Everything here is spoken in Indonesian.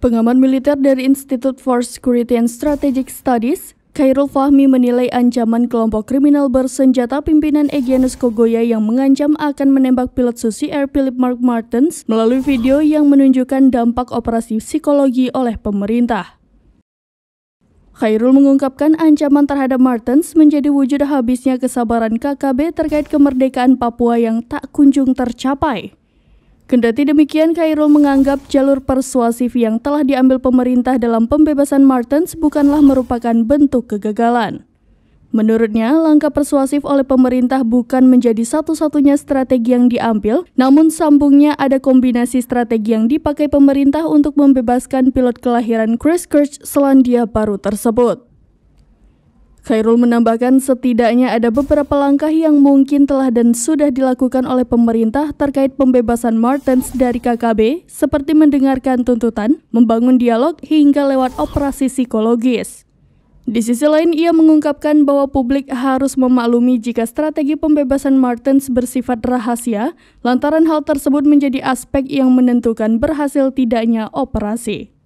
Pengamat militer dari Institute for Security and Strategic Studies, Khairul Fahmi menilai ancaman kelompok kriminal bersenjata pimpinan Egyanus Kogoya yang mengancam akan menembak pilot Susi Air Philip Mark Martens melalui video yang menunjukkan dampak operasi psikologi oleh pemerintah. Khairul mengungkapkan ancaman terhadap Martens menjadi wujud habisnya kesabaran KKB terkait kemerdekaan Papua yang tak kunjung tercapai. Kendati demikian, Kairul menganggap jalur persuasif yang telah diambil pemerintah dalam pembebasan Martens bukanlah merupakan bentuk kegagalan. Menurutnya, langkah persuasif oleh pemerintah bukan menjadi satu-satunya strategi yang diambil, namun sambungnya ada kombinasi strategi yang dipakai pemerintah untuk membebaskan pilot kelahiran Chris Kirch, Selandia Baru tersebut. Khairul menambahkan setidaknya ada beberapa langkah yang mungkin telah dan sudah dilakukan oleh pemerintah terkait pembebasan Martens dari KKB, seperti mendengarkan tuntutan, membangun dialog, hingga lewat operasi psikologis. Di sisi lain, ia mengungkapkan bahwa publik harus memaklumi jika strategi pembebasan Martens bersifat rahasia, lantaran hal tersebut menjadi aspek yang menentukan berhasil tidaknya operasi.